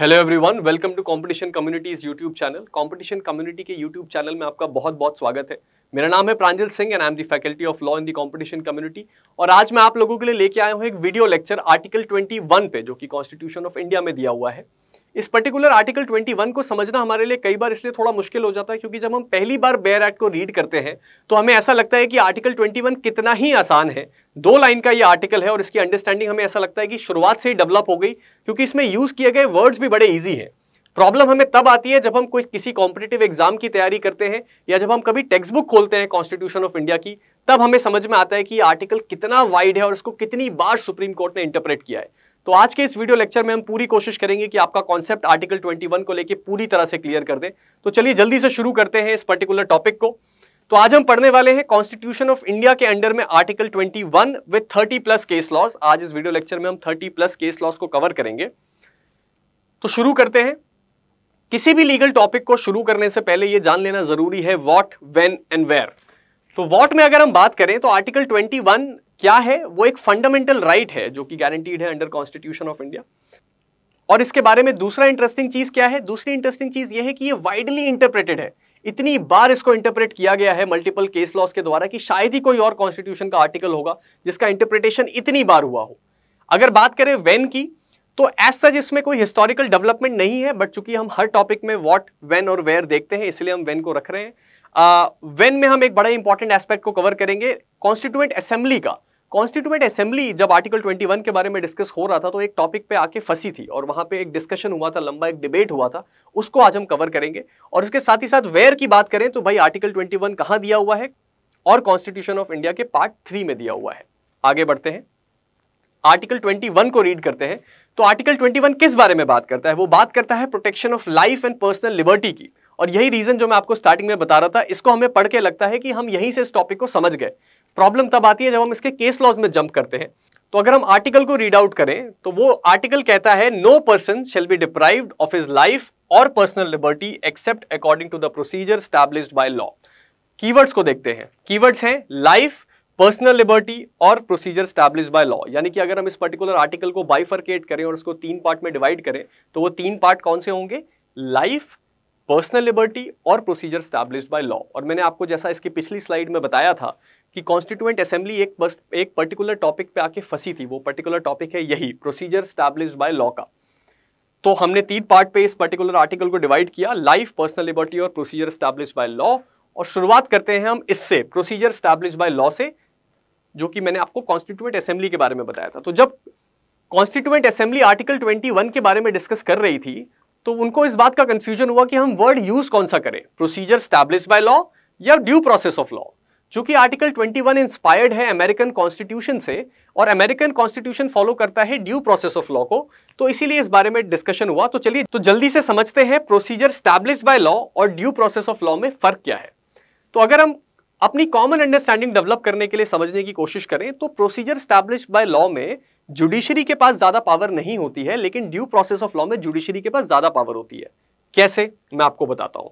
hello everyone welcome to competition communities YouTube channel competition community के YouTube channel में आपका बहुत बहुत स्वागत है मेरा नाम है Pranjal Singh and I am the faculty of law in the competition community और आज मैं आप लोगों के लिए लेके आया हूँ एक वीडियो लेक्चर आर्टिकल 21 पे जो कि कॉन्स्टिट्यूशन ऑफ इंडिया में दिया हुआ है इस पर्टिकुलर आर्टिकल 21 को समझना हमारे लिए कई बार इसलिए थोड़ा मुश्किल हो जाता है क्योंकि जब हम पहली बार बेयर एक्ट को रीड करते हैं तो हमें ऐसा लगता है कि आर्टिकल 21 कितना ही आसान है दो लाइन का ये आर्टिकल है और इसकी अंडरस्टैंडिंग हमें ऐसा लगता है कि शुरुआत से ही डेवलप हो गई क्योंकि इसमें यूज़ किए गए वर्ड्स भी बड़े ईजी है प्रॉब्लम हमें तब आती है जब हम कोई किसी कॉम्पिटेटिव एग्जाम की तैयारी करते हैं या जब हम कभी टेक्स्ट बुक खोलते हैं कॉन्स्टिट्यूशन ऑफ इंडिया की तब हमें समझ में आता है कि आर्टिकल कितना वाइड है और इसको कितनी बार सुप्रीम कोर्ट ने इंटरप्रेट किया है तो आज के इस वीडियो लेक्चर में हम पूरी कोशिश करेंगे कि आपका कॉन्सेप्ट आर्टिकल 21 को लेके पूरी तरह से क्लियर कर दें तो चलिए जल्दी से शुरू करते हैं इस पर्टिकुलर टॉपिक को तो आज हम पढ़ने वाले हैं कॉन्स्टिट्यूशन ऑफ इंडिया के अंडर में article 21 with thirty plus case laws आज इस वीडियो लेक्चर में हम थर्टी प्लस केस लॉस को कवर करेंगे तो शुरू करते हैं किसी भी लीगल टॉपिक को शुरू करने से पहले यह जान लेना जरूरी है वॉट वेन एंड वेयर तो वॉट में अगर हम बात करें तो आर्टिकल 21 क्या है वो एक फंडामेंटल राइट right है जो कि गारंटीड है अंडर कॉन्स्टिट्यूशन ऑफ इंडिया और इसके बारे में दूसरा इंटरेस्टिंग चीज क्या है दूसरी इंटरेस्टिंग चीज ये है कि ये वाइडली इंटरप्रेटेड है इतनी बार इसको इंटरप्रेट किया गया है मल्टीपल केस लॉस के द्वारा कि शायद ही कोई और कॉन्स्टिट्यूशन का आर्टिकल होगा जिसका इंटरप्रिटेशन इतनी बार हुआ हो अगर बात करें वेन की तो एज सच इसमें कोई हिस्टोरिकल डेवलपमेंट नहीं है बट चूंकि हम हर टॉपिक में वॉट वेन और वेयर देखते हैं इसलिए हम वेन को रख रहे हैं वेन uh, में हम एक बड़ा इंपॉर्टेंट एस्पेक्ट को कवर करेंगे कॉन्स्टिट्यूएंट असेंबली का कॉन्स्टिट्यूएंट असेंबली जब आर्टिकल 21 के बारे में डिस्कस हो रहा था तो एक टॉपिक पे आके फंसी थी और वहां पे एक डिस्कशन हुआ था लंबा एक डिबेट हुआ था उसको आज हम कवर करेंगे और उसके साथ ही साथ वेयर की बात करें तो भाई आर्टिकल 21 वन कहाँ दिया हुआ है और कॉन्स्टिट्यूशन ऑफ इंडिया के पार्ट थ्री में दिया हुआ है आगे बढ़ते हैं आर्टिकल 21 को रीड करते हैं तो आर्टिकल 21 किस बारे में बात करता है वो बात करता है protection of life and personal liberty की और यही रीजन जो मैं आपको स्टार्टिंग में बता रहा था इसको हमें पढ़ के लगता है कि हम यहीं से इस टॉपिक को समझ गए प्रॉब्लम तब आती है जब हम इसके केस लॉज में जंप करते हैं तो अगर हम आर्टिकल को रीड आउट करें तो वो आर्टिकल कहता है no person shall be deprived of is life और personal liberty except according to the procedure established by law keywords को देखते हैं कीवर्ड्स हैं लाइफ पर्सनल लिबर्टी और प्रोसीजर स्टैब्लिश बाय लॉ यानी कि अगर हम इस पर्टिकुलर आर्टिकल को बाइफरकेट करें और उसको तीन पार्ट में डिवाइड करें तो वो तीन पार्ट कौन से होंगे लाइफ पर्सनल लिबर्टी और प्रोसीजर स्टैब्लिश बाय लॉ और मैंने आपको जैसा इसकी पिछली स्लाइड में बताया था कि कॉन्स्टिट्यूएंट असेंबली एक बस एक पर्टिकुलर टॉपिक पे आके फंसी थी वो पर्टिकुलर टॉपिक है यही प्रोसीजर स्टैब्लिश बाय लॉ का तो हमने तीन पार्ट पे इस पर्टिकुलर आर्टिकल को डिवाइड किया लाइफ पर्सनल लिबर्टी और प्रोसीजर स्टैब्लिश बाय लॉ और शुरुआत करते हैं हम इससे प्रोसीजर स्टैब्लिश बाय लॉ से जो कि मैंने आपको कॉन्स्टिट्यूएंट असेंबली के बारे में बताया था तो जब कॉन्स्टिट्यूएंट असेंबली आर्टिकल 21 के बारे में डिस्कस कर रही थी तो उनको इस बात का कंफ्यूजन हुआ कि हम वर्ड यूज कौन सा करें प्रोसीजर स्टैब्लिश बाय लॉ या ड्यू प्रोसेस ऑफ लॉ चूंकि आर्टिकल 21 इंस्पायर्ड है अमेरिकन कॉन्स्टिट्यूशन से और अमेरिकन कॉन्स्टिट्यूशन फॉलो करता है ड्यू प्रोसेस ऑफ लॉ को तो इसीलिए इस बारे में डिस्कशन हुआ तो चलिए तो जल्दी से समझते हैं प्रोसीजर स्टैब्लिश बाय लॉ और ड्यू प्रोसेस ऑफ लॉ में फर्क क्या है तो अगर हम अपनी कॉमन अंडरस्टैंडिंग डेवलप करने के लिए समझने की कोशिश करें तो प्रोसीजर स्टैब्लिश बाय लॉ में जुडिशरी के पास ज़्यादा पावर नहीं होती है लेकिन ड्यू प्रोसेस ऑफ लॉ में जुडिशरी के पास ज़्यादा पावर होती है कैसे मैं आपको बताता हूं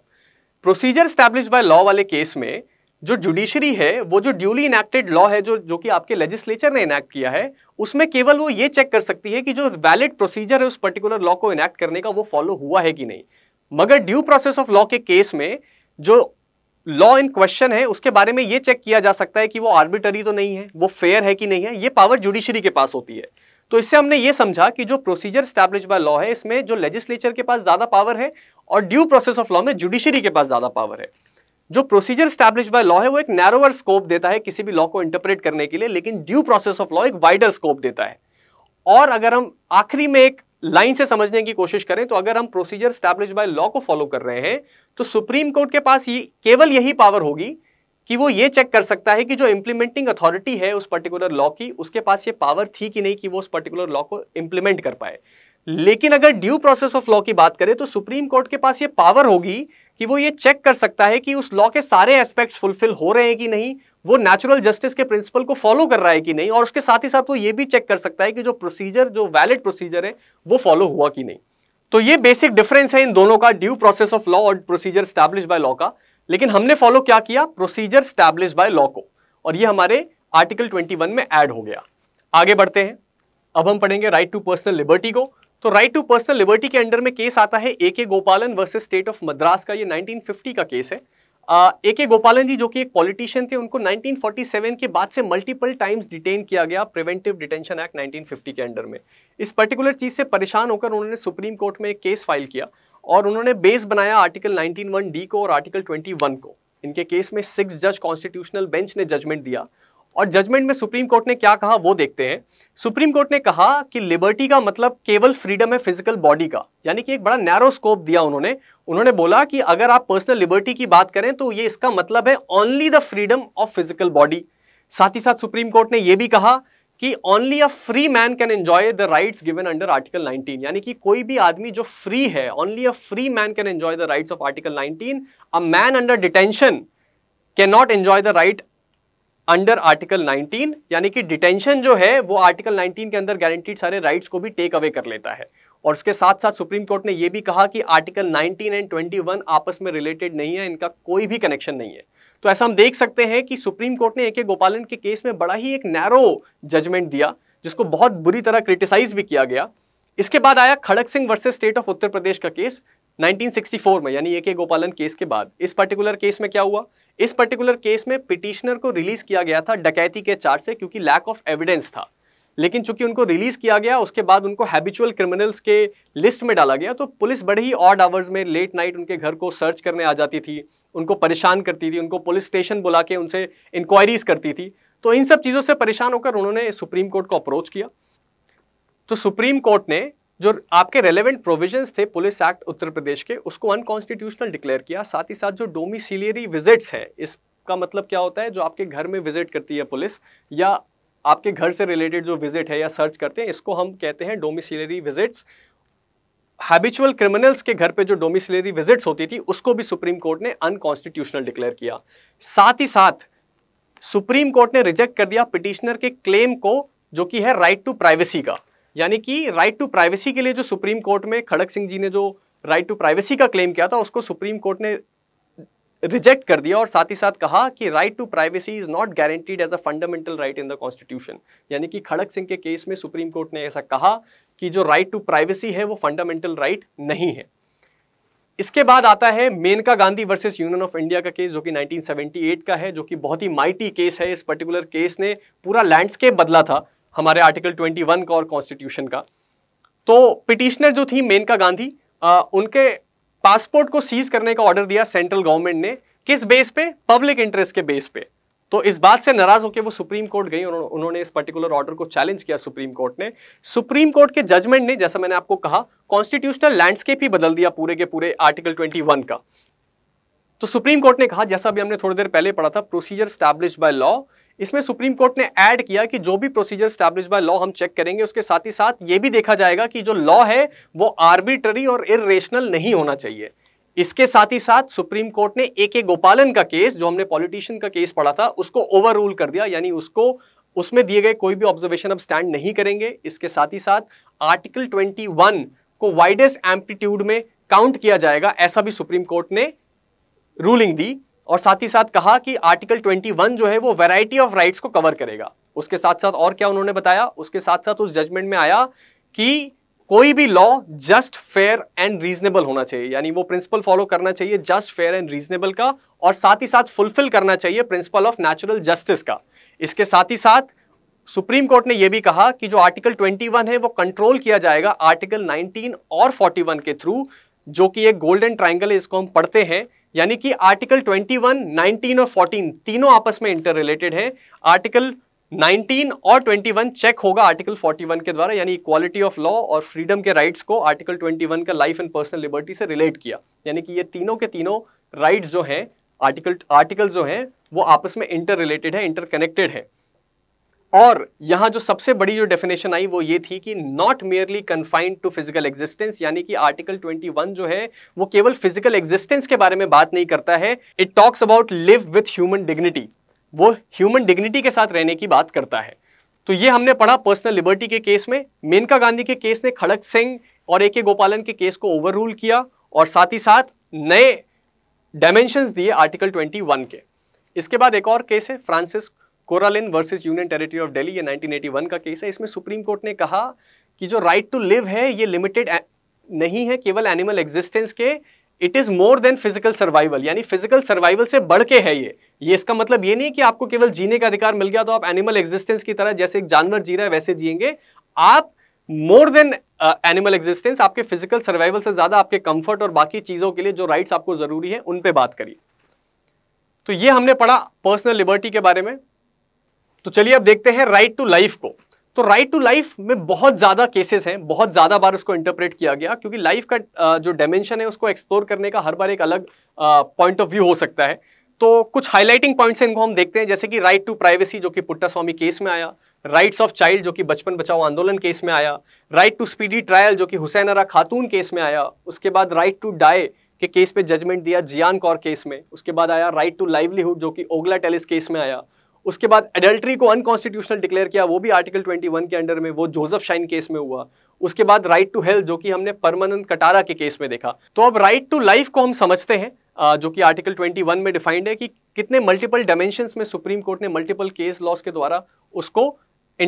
प्रोसीजर स्टैब्लिश बाय लॉ वाले केस में जो जुडिशरी है वो जो ड्यूली इनैक्टेड लॉ है जो जो कि आपके लेजिस्लेचर ने इनैक्ट किया है उसमें केवल वो ये चेक कर सकती है कि जो वैलिड प्रोसीजर है उस पर्टिकुलर लॉ को इनैक्ट करने का वो फॉलो हुआ है कि नहीं मगर ड्यू प्रोसेस ऑफ लॉ के केस में जो लॉ इन क्वेश्चन है उसके बारे में ये चेक किया जा सकता है कि वो आर्बिटरी तो नहीं है वो फेयर है कि नहीं है ये पावर जुडिशरी के पास होती है तो इससे हमने ये समझा कि जो प्रोसीजर स्टैब्लिश बाय लॉ है इसमें जो लेजिस्लेचर के पास ज़्यादा पावर है और ड्यू प्रोसेस ऑफ लॉ में जुडिशरी के पास ज़्यादा पावर है जो प्रोसीजर स्टैब्लिश बाय लॉ है वो एक नैरोवर स्कोप देता है किसी भी लॉ को इंटरप्रेट करने के लिए लेकिन ड्यू प्रोसेस ऑफ लॉ एक वाइडर स्कोप देता है और अगर हम आखिरी में एक लाइन से समझने की कोशिश करें तो अगर हम प्रोसीजर स्टैब्लिश बाय लॉ को फॉलो कर रहे हैं तो सुप्रीम कोर्ट के पास केवल यही पावर होगी कि वो ये चेक कर सकता है कि जो इम्प्लीमेंटिंग अथॉरिटी है उस पर्टिकुलर लॉ की उसके पास ये पावर थी कि नहीं कि वो उस पर्टिकुलर लॉ को इम्प्लीमेंट कर पाए लेकिन अगर ड्यू प्रोसेस ऑफ लॉ की बात करें तो सुप्रीम कोर्ट के पास ये पावर होगी कि वो ये चेक कर सकता है कि उस लॉ के सारे एस्पेक्ट्स फुलफिल हो रहे हैं कि नहीं वो नेचुरल जस्टिस के प्रिंसिपल को फॉलो कर रहा है कि नहीं और उसके साथ ही साथ वो ये भी चेक कर सकता है कि जो प्रोसीजर जो वैलिड प्रोसीजर है वो फॉलो हुआ कि नहीं तो ये बेसिक डिफरेंस है इन दोनों का ड्यू प्रोसेस ऑफ लॉ और प्रोसीजर स्टैब्लिश बाय लॉ का लेकिन हमने फॉलो क्या किया प्रोसीजर स्टैब्लिश बाय लॉ को और ये हमारे आर्टिकल 21 में ऐड हो गया आगे बढ़ते हैं अब हम पढ़ेंगे राइट टू पर्सनल लिबर्टी को तो राइट टू पर्सनल लिबर्टी के अंडर में केस आता है ए के गोपालन वर्सेस स्टेट ऑफ मद्रास का ये 1950 का केस है ए के गोपालन जी जो कि एक पॉलिटिशियन थे उनको 1947 के बाद से मल्टीपल टाइम्स डिटेन किया गया प्रिवेंटिव डिटेंशन एक्ट 1950 के अंडर में इस पर्टिकुलर चीज़ से परेशान होकर उन्होंने सुप्रीम कोर्ट में एक केस फाइल किया और उन्होंने बेस बनाया आर्टिकल नाइनटीन वन डी को और आर्टिकल ट्वेंटी को इनके केस में सिक्स जज कॉन्स्टिट्यूशनल बेंच ने जजमेंट दिया और जजमेंट में सुप्रीम कोर्ट ने क्या कहा वो देखते हैं सुप्रीम कोर्ट ने कहा कि लिबर्टी का मतलब केवल फ्रीडम है फिजिकल बॉडी का यानी कि एक बड़ा नैरो स्कोप दिया उन्होंने उन्होंने बोला कि अगर आप पर्सनल लिबर्टी की बात करें तो ये इसका मतलब है only the freedom of physical body साथ ही साथ सुप्रीम कोर्ट ने यह भी कहा कि only a free man can enjoy the rights given under article 19 यानी कि कोई भी आदमी जो फ्री है only a free man can enjoy the rights of article 19 a man under detention can not enjoy the right under article 19 यानी कि detention जो है वो आर्टिकल 19 के अंदर गारंटीड सारे राइट्स को भी टेक अवे कर लेता है और उसके साथ साथ सुप्रीम कोर्ट ने ये भी कहा कि आर्टिकल 19 एंड 21 आपस में रिलेटेड नहीं है इनका कोई भी कनेक्शन नहीं है तो ऐसा हम देख सकते हैं कि सुप्रीम कोर्ट ने ए के गोपालन के केस में बड़ा ही एक नैरो जजमेंट दिया जिसको बहुत बुरी तरह क्रिटिसाइज भी किया गया इसके बाद आया Kharak Singh versus state of Uttar Pradesh का केस 1964 में यानी ए के गोपालन केस के बाद इस पर्टिकुलर केस में क्या हुआ इस पर्टिकुलर केस में पिटिशनर को रिलीज किया गया था डकैती के चार्ज से क्योंकि लैक ऑफ एविडेंस था लेकिन चूंकि उनको रिलीज किया गया उसके बाद उनको हैबिचुअल क्रिमिनल्स के लिस्ट में डाला गया तो पुलिस बड़े ही ऑड आवर्स में लेट नाइट उनके घर को सर्च करने आ जाती थी उनको परेशान करती थी उनको पुलिस स्टेशन बुला के उनसे इंक्वायरीज करती थी तो इन सब चीज़ों से परेशान होकर उन्होंने सुप्रीम कोर्ट को अप्रोच किया तो सुप्रीम कोर्ट ने जो आपके रेलेवेंट प्रोविजंस थे पुलिस एक्ट उत्तर प्रदेश के उसको अनकॉन्स्टिट्यूशनल डिक्लेयर किया साथ ही साथ जो डोमिसिलियरी विजिट्स है इसका मतलब क्या होता है जो आपके घर में विजिट करती है पुलिस या आपके घर से रिलेटेड जो विजिट है या सर्च करते हैं इसको हम कहते हैं डोमिसिलरी विजिट्स हैबिचुअल क्रिमिनल्स के घर पे जो डोमिसिलरी विजिट्स होती थी उसको भी सुप्रीम कोर्ट ने अनकॉन्स्टिट्यूशनल डिक्लेयर किया साथ ही साथ सुप्रीम कोर्ट ने रिजेक्ट कर दिया पिटिशनर के क्लेम को जो कि है राइट टू प्राइवेसी का यानी कि राइट टू प्राइवेसी के लिए जो सुप्रीम कोर्ट में खड़क सिंह जी ने जो राइट टू प्राइवेसी का क्लेम किया था उसको सुप्रीम कोर्ट ने रिजेक्ट कर दिया और साथ ही साथ कहा कि right to privacy is not guaranteed as a fundamental right in the constitution यानी कि खड़क सिंह के केस में सुप्रीम कोर्ट ने ऐसा कहा कि जो राइट टू प्राइवेसी है वो फंडामेंटल राइट right नहीं है इसके बाद आता है Maneka Gandhi versus union of India का केस जो कि 1978 का है जो कि बहुत ही माइटी केस है इस पर्टिकुलर केस ने पूरा लैंडस्केप बदला था हमारे आर्टिकल 21 का और कॉन्स्टिट्यूशन का तो पिटिशनर जो थी मेनका गांधी आ, उनके पासपोर्ट को सीज करने का ऑर्डर दिया सेंट्रल गवर्नमेंट ने किस बेस पे पब्लिक इंटरेस्ट के बेस पे तो इस बात से नाराज होकर वो सुप्रीम कोर्ट गई और उन्होंने इस पर्टिकुलर ऑर्डर को चैलेंज किया सुप्रीम कोर्ट ने सुप्रीम कोर्ट के जजमेंट ने जैसा मैंने आपको कहा कॉन्स्टिट्यूशनल लैंडस्केप ही बदल दिया पूरे के पूरे आर्टिकल 21 का तो सुप्रीम कोर्ट ने कहा जैसा भी हमने थोड़ी देर पहले पढ़ा था प्रोसीजर स्टैब्लिश बाय लॉ इसमें सुप्रीम कोर्ट ने ऐड किया कि जो भी प्रोसीजर स्टैब्लिश बाय लॉ हम चेक करेंगे उसके साथ ही साथ ये भी देखा जाएगा कि जो लॉ है वो आर्बिट्ररी और इरेशनल नहीं होना चाहिए इसके साथ ही साथ सुप्रीम कोर्ट ने ए के गोपालन का केस जो हमने पॉलिटिशियन का केस पढ़ा था उसको ओवर रूल कर दिया यानी उसको उसमें दिए गए कोई भी ऑब्जर्वेशन अब स्टैंड नहीं करेंगे इसके साथ ही साथ आर्टिकल 21 को वाइडेस्ट एम्पलीट्यूड में काउंट किया जाएगा ऐसा भी सुप्रीम कोर्ट ने रूलिंग दी और साथ ही साथ कहा कि आर्टिकल 21 जो है वो वैरायटी ऑफ राइट्स को कवर करेगा उसके साथ साथ और क्या उन्होंने बताया उसके साथ साथ उस जजमेंट में आया कि कोई भी law just fair and reasonable होना चाहिए यानी वो प्रिंसिपल फॉलो करना चाहिए जस्ट फेयर एंड रीजनेबल का और साथ ही साथ फुलफिल करना चाहिए प्रिंसिपल ऑफ नेचुरल जस्टिस का इसके साथ ही साथ सुप्रीम कोर्ट ने यह भी कहा कि जो आर्टिकल 21 है वो कंट्रोल किया जाएगा आर्टिकल 19 और 41 के थ्रू जो कि एक गोल्डन ट्राइंगल है इसको हम पढ़ते हैं यानी कि आर्टिकल 21, 19 और 14 तीनों आपस में इंटर रिलेटेड है आर्टिकल 19 और 21 चेक होगा आर्टिकल 41 के द्वारा यानी इक्वालिटी ऑफ लॉ और फ्रीडम के राइट्स को आर्टिकल 21 का लाइफ एंड पर्सनल लिबर्टी से रिलेट किया यानी कि ये तीनों के तीनों राइट्स जो हैं आर्टिकल आर्टिकल जो हैं वो आपस में इंटर रिलेटेड है इंटर कनेक्टेड है और यहाँ जो सबसे बड़ी जो डेफिनेशन आई वो ये थी कि not merely confined to physical existence यानी कि आर्टिकल 21 जो है वो केवल फिजिकल एग्जिस्टेंस के बारे में बात नहीं करता है it talks about live with human dignity वो ह्यूमन डिग्निटी के साथ रहने की बात करता है तो ये हमने पढ़ा पर्सनल लिबर्टी के केस में मेनका गांधी के केस ने खड़ग सिंह और ए के गोपालन के केस को ओवर रूल किया और साथ ही साथ नए डायमेंशन दिए आर्टिकल 21 के इसके बाद एक और केस है Francis Coralie versus union territory of Delhi ये 1981 का केस है इसमें सुप्रीम कोर्ट ने कहा कि जो राइट टू लिव है ये लिमिटेड नहीं है केवल एनिमल एग्जिस्टेंस के it is more than physical survival यानी फिजिकल सर्वाइवल से बढ़ के है ये ये इसका मतलब ये नहीं कि आपको केवल जीने का अधिकार मिल गया तो आप एनिमल एग्जिस्टेंस की तरह जैसे एक जानवर जी रहा है वैसे जियेंगे आप मोर देन एनिमल एग्जिस्टेंस आपके फिजिकल सर्वाइवल से ज़्यादा आपके कंफर्ट और बाकी चीज़ों के लिए जो राइट्स आपको ज़रूरी है उन पर बात करिए तो ये हमने पढ़ा पर्सनल लिबर्टी के बारे में तो चलिए अब देखते हैं राइट टू लाइफ को तो राइट टू लाइफ में बहुत ज़्यादा केसेस हैं बहुत ज़्यादा बार उसको इंटरप्रेट किया गया क्योंकि लाइफ का जो डायमेंशन है उसको एक्सप्लोर करने का हर बार एक अलग पॉइंट ऑफ व्यू हो सकता है तो कुछ हाईलाइटिंग पॉइंट्स इनको हम देखते हैं जैसे कि राइट टू प्राइवेसी जो कि पुट्टा स्वामी केस में आया राइट्स ऑफ चाइल्ड जो कि बचपन बचाओ आंदोलन केस में आया राइट टू स्पीडी ट्रायल जो कि हुसैन अरा खातून केस में आया उसके बाद राइट टू डाई के केस पे जजमेंट दिया जियान कौर केस में उसके बाद आया राइट टू लाइवलीहुड जो कि ओगला टेलिस केस में आया उसके बाद एडल्ट्री को अनकॉन्स्टिट्यूशनल डिक्लेयर किया वो भी आर्टिकल 21 के अंडर में वो जोसेफ शाइन केस में हुआ उसके बाद राइट टू हेल्थ जो कि हमने परमानेंट कटारा के केस में देखा तो अब राइट टू लाइफ को हम समझते हैं जो कि आर्टिकल 21 में डिफाइंड है कि कितने मल्टीपल डायमेंशन में सुप्रीम कोर्ट ने मल्टीपल केस लॉस के द्वारा उसको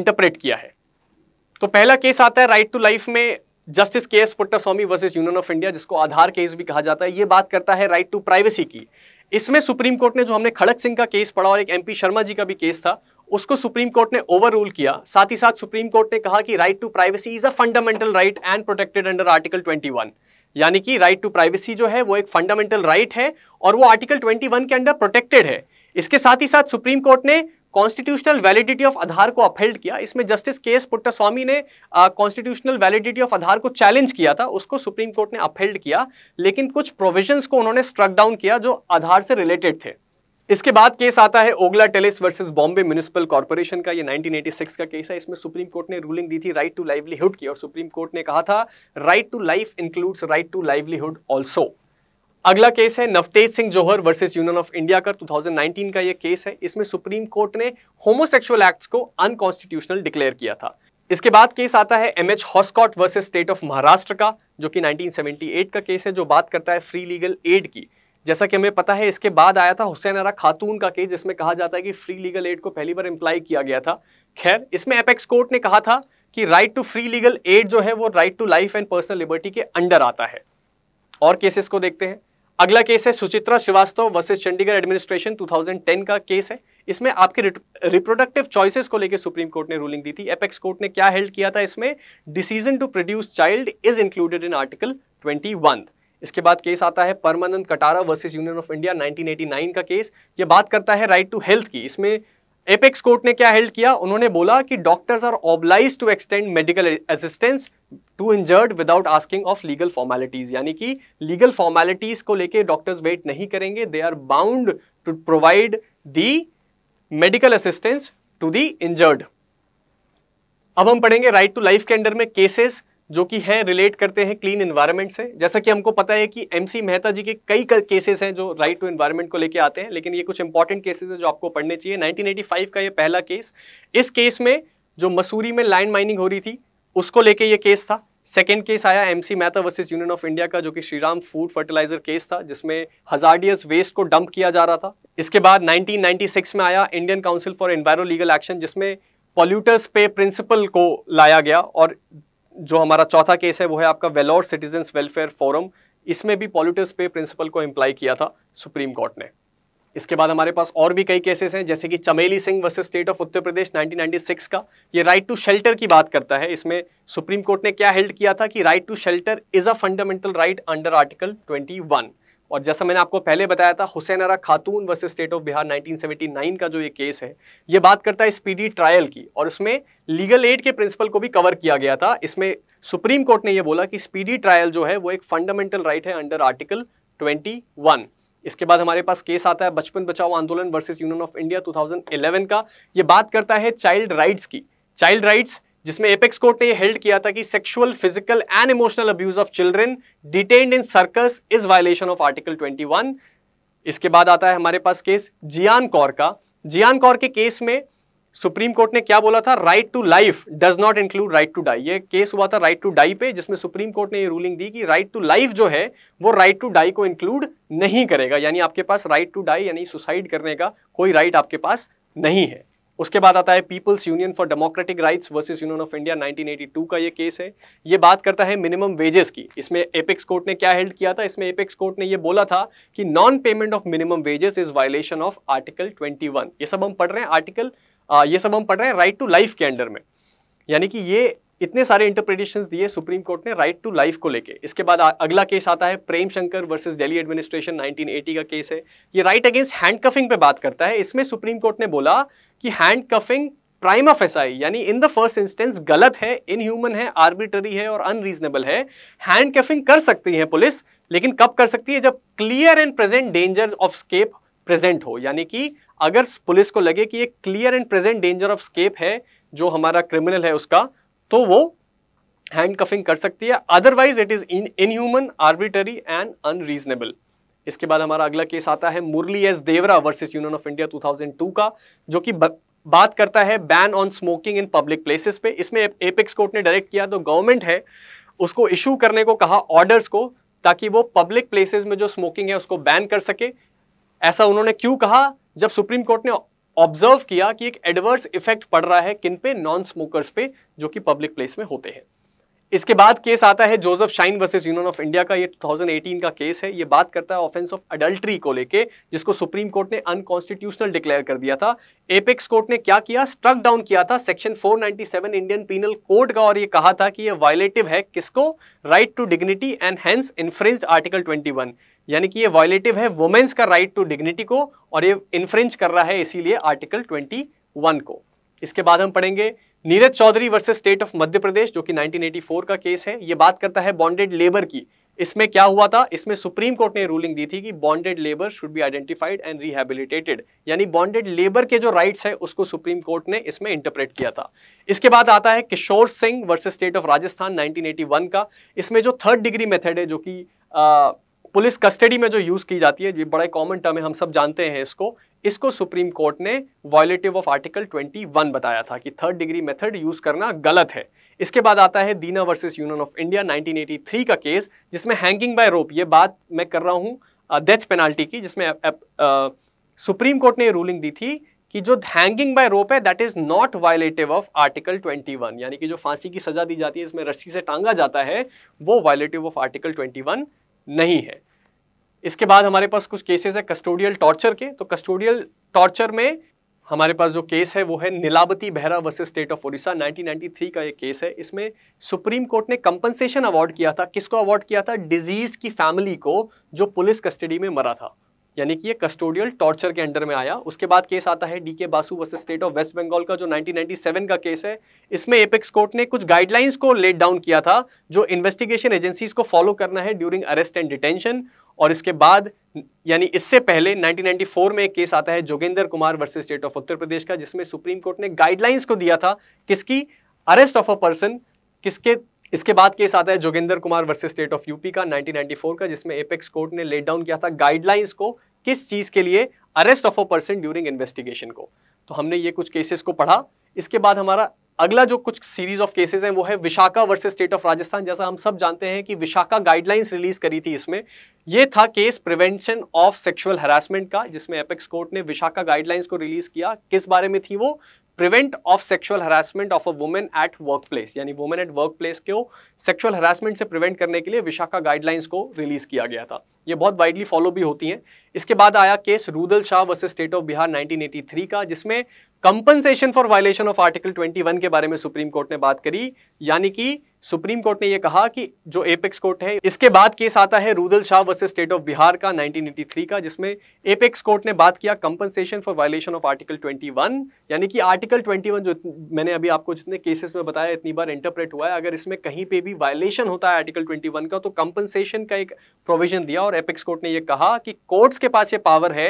इंटरप्रेट किया है तो पहला केस आता है राइट टू लाइफ में justice K S Puttaswamy versus union of India जिसको आधार केस भी कहा जाता है ये बात करता है राइट टू प्राइवेसी की इसमें सुप्रीम कोर्ट ने जो हमने खड़क सिंह का केस पढ़ा और एक एमपी शर्मा जी का भी केस था उसको सुप्रीम कोर्ट ने ओवर रूल किया साथ ही साथ सुप्रीम कोर्ट ने कहा कि right to privacy is a fundamental right and protected under article 21 यानी कि राइट टू प्राइवेसी जो है वो एक फंडामेंटल राइट right है और वो आर्टिकल 21 के अंडर प्रोटेक्टेड है इसके साथ ही साथ सुप्रीम कोर्ट ने कॉन्स्टिट्यूशनल वैलिडिटी ऑफ आधार को अपहेल्ड किया इसमें जस्टिस के एस पुट्टास्वामी ने कॉन्स्टिट्यूशनल वैलिडिटी ऑफ आधार को चैलेंज किया था उसको सुप्रीम कोर्ट ने अपहेल्ड किया लेकिन कुछ प्रोविजंस को उन्होंने स्ट्रक डाउन किया जो आधार से रिलेटेड थे इसके बाद केस आता है ओगला Tellis versus Bombay municipal corporation का ये 1986 का केस है इसमें सुप्रीम कोर्ट ने रूलिंग दी थी राइट टू लाइवलीहुड की और सुप्रीम कोर्ट ने कहा था right to life includes right to livelihood also अगला केस है Navtej Singh Johar versus union of India का 2019 का ये केस है इसमें सुप्रीम कोर्ट ने होमोसेक्सुअल एक्ट्स को अनकॉन्स्टिट्यूशनल डिक्लेयर किया था इसके बाद केस आता है M H Hoskot versus state of Maharashtra का जो कि 1978 का केस है जो बात करता है फ्री लीगल एड की जैसा कि हमें पता है इसके बाद आया था हुसैन अरा खातून का केस जिसमें कहा जाता है कि फ्री लीगल एड को पहली बार इम्प्लाई किया गया था खैर इसमें एपेक्स कोर्ट ने कहा था कि right to free legal aid जो है वो right to life and personal liberty के अंडर आता है और केसेस को देखते हैं अगला केस है सुचित्रा श्रीवास्तव वर्सेज चंडीगढ़ एडमिनिस्ट्रेशन 2010 का केस है इसमें आपके रिप्रोडक्टिव चॉइसेस को लेकर सुप्रीम कोर्ट ने रूलिंग दी थी एपेक्स कोर्ट ने क्या हेल्ड किया था इसमें decision to produce child is included in article 21 इसके बाद केस आता है Parmanand Katara versus union of India nineteen का केस ये बात करता है राइट टू हेल्थ की इसमें एपेक्स कोर्ट ने क्या हेल्ड किया उन्होंने बोला कि doctors are obliged to extend medical assistance to injured without asking of legal formalities यानी कि लीगल फॉर्मेलिटीज को लेके डॉक्टर्स वेट नहीं करेंगे they are bound to provide the medical assistance to the injured अब हम पढ़ेंगे राइट टू लाइफ के अंडर में केसेस जो कि हैं रिलेट करते हैं क्लीन इन्वायरमेंट से जैसा कि हमको पता है कि एमसी मेहता जी के कई केसेस हैं जो राइट टू इन्वायरमेंट को लेकर आते हैं लेकिन ये कुछ इंपॉर्टेंट केसेस हैं जो आपको पढ़ने चाहिए 1985 का ये पहला केस इस केस में जो मसूरी में लैंड माइनिंग हो रही थी उसको लेके ये केस था सेकेंड केस आया M C Mehta versus union of India का जो कि श्रीराम फूड फर्टिलाइजर केस था जिसमें हजारडियस वेस्ट को डंप किया जा रहा था इसके बाद सिक्स में आया Indian council for enviro legal action जिसमें पॉल्यूटर्स पे प्रिंसिपल को लाया गया और जो हमारा चौथा केस है वो है आपका वेलोर सिटीजन्स वेलफेयर फोरम इसमें भी पॉलिटिक्स पे प्रिंसिपल को इम्प्लाई किया था सुप्रीम कोर्ट ने इसके बाद हमारे पास और भी कई केसेस हैं जैसे कि Chameli Singh versus state of Uttar Pradesh 1996 का ये राइट टू शेल्टर की बात करता है इसमें सुप्रीम कोर्ट ने क्या हेल्ड किया था कि right to shelter is a fundamental right under article twenty और जैसा मैंने आपको पहले बताया था हुसैन अरा खातून वर्सेस स्टेट ऑफ बिहार 1979 का जो ये केस है ये बात करता है स्पीडी ट्रायल की और उसमें लीगल एड के प्रिंसिपल को भी कवर किया गया था इसमें सुप्रीम कोर्ट ने यह बोला कि स्पीडी ट्रायल जो है वो एक फंडामेंटल राइट है अंडर आर्टिकल ट्वेंटी इसके बाद हमारे पास केस आता है Bachpan Bachao Andolan versus union of India two का ये बात करता है चाइल्ड राइट्स की चाइल्ड राइट्स जिसमें एपेक्स कोर्ट ने हेल्ड किया था कि sexual physical and emotional abuse of children detain in circus is violation of article 21 इसके बाद आता है हमारे पास केस जियान कौर का जियान कौर के केस में सुप्रीम कोर्ट ने क्या बोला था right to life does not include right to die ये केस हुआ था राइट टू डाई पे जिसमें सुप्रीम कोर्ट ने ये रूलिंग दी कि राइट टू लाइफ जो है वो राइट टू डाई को इंक्लूड नहीं करेगा यानी आपके पास राइट टू डाई यानी सुसाइड करने का कोई राइट आपके पास नहीं है उसके बाद आता है people's union for democratic rights versus union of India 1982 का ये केस है ये बात करता है मिनिमम वेजेस की इसमें एपेक्स कोर्ट ने क्या हेल्ड किया था इसमें एपेक्स कोर्ट ने ये बोला था कि non payment of minimum wages is violation of article 21 ये सब हम पढ़ रहे हैं आर्टिकल ये सब हम पढ़ रहे हैं राइट टू लाइफ के अंडर में यानी कि ये इतने सारे इंटरप्रिटेशन दिए सुप्रीम कोर्ट ने राइट टू लाइफ को लेके इसके बाद अगला केस आता है प्रेम शंकर वर्सेज दिल्ली एडमिनिस्ट्रेशन 1980 का केस है ये राइट अगेंस्ट हैंडकफिंग पे बात करता है इसमें सुप्रीम कोर्ट ने बोला कि handcuffing prima facie यानी इन द फर्स्ट इंस्टेंस गलत है इनह्यूमन है आर्बिटरी है और अनरीजनेबल है हैंड कफिंग कर सकती है पुलिस लेकिन कब कर सकती है जब clear and present danger of escape present हो यानी कि अगर पुलिस को लगे कि ये clear and present danger of escape है जो हमारा क्रिमिनल है उसका तो वो हैंड कफिंग कर सकती है otherwise it is in inhuman arbitrary and unreasonable इसके बाद हमारा अगला केस आता है Murli S Deora versus union of India 2002 का जो कि बात करता है ban on smoking in public places पे इसमें एपेक्स कोर्ट ने डायरेक्ट किया तो गवर्नमेंट है उसको इशू करने को कहा ऑर्डर्स को ताकि वो पब्लिक प्लेसेस में जो स्मोकिंग है उसको बैन कर सके ऐसा उन्होंने क्यों कहा जब सुप्रीम कोर्ट ने ऑब्जर्व किया कि एक एडवर्स इफेक्ट पड़ रहा है किन पे नॉन स्मोकर्स पे जो कि पब्लिक प्लेस में होते हैं इसके बाद केस आता है Joseph Shine versus union of India का ये 2018 का केस है ये बात करता है ऑफेंस ऑफ अडल्ट्री को लेके जिसको सुप्रीम कोर्ट ने अनकॉन्स्टिट्यूशनल डिक्लेयर कर दिया था एपेक्स कोर्ट ने क्या किया स्ट्रक डाउन किया था सेक्शन 497 इंडियन पीनल कोड का और ये कहा था कि ये वायलेटिव है किसको right to dignity and hence infringed article twenty यानी कि ये वायलेटिव है वुमेन्स का राइट टू डिग्निटी को और ये इन्फ्रेंच कर रहा है इसीलिए आर्टिकल ट्वेंटी को इसके बाद हम पढ़ेंगे Neeraj Chaudhary versus state of Madhya Pradesh जो कि 1984 का केस है ये बात करता है बॉन्डेड लेबर की इसमें क्या हुआ था इसमें सुप्रीम कोर्ट ने रूलिंग दी थी कि bonded labour should be identified and rehabilitated यानी बॉन्डेड लेबर के जो राइट्स है उसको सुप्रीम कोर्ट ने इसमें इंटरप्रेट किया था इसके बाद आता है Kishore Singh versus state of Rajasthan nineteen का इसमें जो थर्ड डिग्री मेथड है जो कि पुलिस कस्टडी में जो यूज़ की जाती है बड़े बड़ा कॉमन टर्म है हम सब जानते हैं इसको इसको सुप्रीम कोर्ट ने वायोलेटिव ऑफ आर्टिकल 21 बताया था कि थर्ड डिग्री मेथड यूज़ करना गलत है इसके बाद आता है Deena versus union of India 1983 का केस जिसमें हैंगिंग बाय रोप ये बात मैं कर रहा हूँ डेथ पेनाल्टी की जिसमें सुप्रीम कोर्ट ने रूलिंग दी थी कि जो हैंगिंग बाय रोप है that is not violative of article 21 यानी कि जो फांसी की सजा दी जाती है इसमें रस्सी से टांगा जाता है वो वायलेटिव ऑफ आर्टिकल 21 नहीं है इसके बाद हमारे पास कुछ केसेस है कस्टोडियल टॉर्चर के तो कस्टोडियल टॉर्चर में हमारे पास जो केस है वो है नीलावती बहरा वर्सेस स्टेट ऑफ ओडिशा 1993 का ये केस है इसमें सुप्रीम कोर्ट ने कंपनसेशन अवार्ड किया था किसको अवार्ड किया था डिजीज की फैमिली को जो पुलिस कस्टडी में मरा था यानी कि ये कस्टोडियल टॉर्चर के अंडर में आया उसके बाद केस आता है DK Basu versus state of West Bengal का जो 1997 का केस है इसमें एपेक्स कोर्ट ने कुछ गाइडलाइंस को लेट डाउन किया था जो इन्वेस्टिगेशन एजेंसीज को फॉलो करना है ड्यूरिंग अरेस्ट एंड डिटेंशन और इसके बाद यानी इससे पहले 1994 में एक केस आता है Jogendra Kumar versus state of Uttar Pradesh का जिसमें सुप्रीम कोर्ट ने गाइडलाइंस को दिया था किसकी अरेस्ट ऑफ अ पर्सन किसके इसके बाद केस आता है Joginder Kumar versus state of UP का 1994 का जिसमें एपेक्स कोर्ट ने लेट डाउन किया था गाइडलाइंस को किस चीज़ के लिए arrest of a person during investigation को तो हमने ये कुछ केसेस को पढ़ा इसके बाद हमारा अगला जो कुछ सीरीज ऑफ केसेस हैं वो है Vishakha versus state of Rajasthan जैसा हम सब जानते हैं कि विशाखा गाइडलाइंस रिलीज करी थी इसमें ये था case prevention of sexual harassment का जिसमें एपेक्स कोर्ट ने विशाखा गाइडलाइंस को रिलीज किया किस बारे में थी वो prevent of sexual harassment of a women at workplace यानी वुमेन एट वर्क प्लेस को सेक्शुअल हरासमेंट से प्रिवेंट करने के लिए विशाखा गाइडलाइंस को रिलीज किया गया था ये बहुत वाइडली फॉलो भी होती हैं इसके बाद आया case Rudal Shah versus state of Bihar 1983 का जिसमें compensation for violation of article 21 के बारे में सुप्रीम कोर्ट ने बात करी यानी कि सुप्रीम कोर्ट ने यह कहा कि जो एपेक्स कोर्ट है इसके बाद केस आता है Rudal Shah versus state of Bihar का 1983 का जिसमें एपेक्स कोर्ट ने बात किया compensation for violation of article 21 यानी कि आर्टिकल 21 जो मैंने अभी आपको जितने केसेस में बताया इतनी बार इंटरप्रेट हुआ है अगर इसमें कहीं पर भी वायलेशन होता है आर्टिकल ट्वेंटी का तो कंपनसेशन का एक प्रोविजन दिया और एपेक्स कोर्ट ने यह कहा कि कोर्ट्स के पास ये पावर है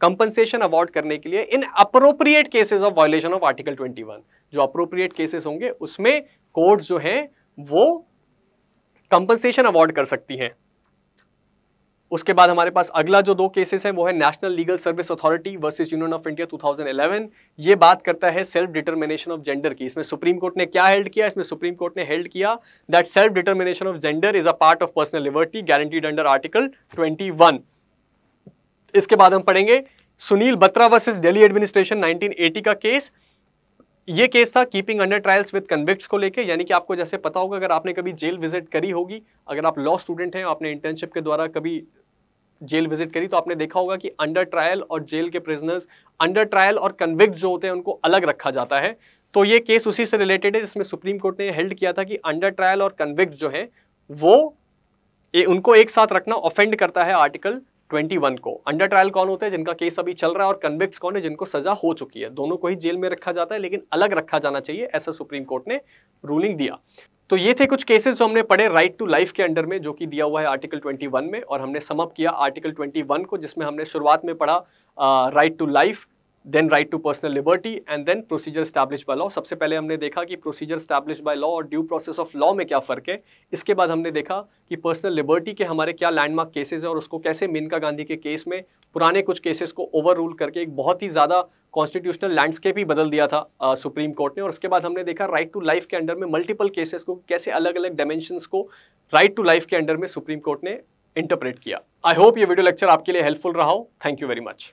कंपनसेशन अवार्ड करने के लिए in appropriate cases of violation of article twenty जो अप्रोप्रिएट केसेस होंगे उसमें कोर्ट्स जो हैं वो कंपनसेशन अवार्ड कर सकती हैं उसके बाद हमारे पास अगला जो दो केसेस हैं वो है National Legal Service Authority versus union of India 2011 ये बात करता है सेल्फ डिटर्मिनेशन ऑफ जेंडर की इसमें सुप्रीम कोर्ट ने क्या हेल्ड किया इसमें सुप्रीम कोर्ट ने हेल्ड किया that self determination of gender is a part of personal liberty guaranteed under article twenty इसके बाद हम पढ़ेंगे Sunil Batra versus Delhi administration nineteen का केस ये केस था keeping under trials with convict को लेके यानी कि आपको जैसे पता होगा अगर आपने कभी जेल विजिट करी होगी अगर आप लॉ स्टूडेंट हैं आपने इंटर्नशिप के द्वारा कभी जेल विजिट करी तो आपने देखा होगा कि अंडर ट्रायल और जेल के प्रिजनर्स अंडर ट्रायल और कन्विक्ट जो होते हैं उनको अलग रखा जाता है तो ये केस उसी से रिलेटेड है जिसमें सुप्रीम कोर्ट ने हेल्ड किया था कि अंडर ट्रायल और कन्विक्ट जो है वो ए, उनको एक साथ रखना ऑफेंड करता है आर्टिकल 21 को अंडर ट्रायल कौन होते हैं जिनका केस अभी चल रहा है और कन्विक्ट कौन है जिनको सजा हो चुकी है दोनों को ही जेल में रखा जाता है लेकिन अलग रखा जाना चाहिए ऐसा सुप्रीम कोर्ट ने रूलिंग दिया तो ये थे कुछ केसेस जो हमने पढ़े राइट टू लाइफ के अंडर में जो कि दिया हुआ है आर्टिकल 21 में और हमने समअप किया आर्टिकल 21 को जिसमें हमने शुरुआत में पढ़ा right to life then right to personal liberty and then procedure established by law सबसे पहले हमने देखा कि प्रोसीजर स्टैब्लिश बाय लॉ और ड्यू प्रोसेस ऑफ लॉ में क्या फ़र्क है इसके बाद हमने देखा कि पर्सनल लिबर्टी के हमारे क्या लैंडमार्क केसेस हैं और उसको कैसे मेनका गांधी के केस में पुराने कुछ केसेस को ओवर रूल करके एक बहुत ही ज़्यादा कॉन्स्टिट्यूशनल लैंडस्केप ही बदल दिया था आ, सुप्रीम कोर्ट ने और उसके बाद हमने देखा राइट टू लाइफ के अंडर में मल्टीपल केसेस को कैसे अलग अलग डायमेंशन को राइट टू लाइफ के अंडर में सुप्रीम कोर्ट ने इंटरप्रेट किया आई होप ये वीडियो लेक्चर आपके लिए हेल्पफुल रहा हो थैंक यू वेरी मच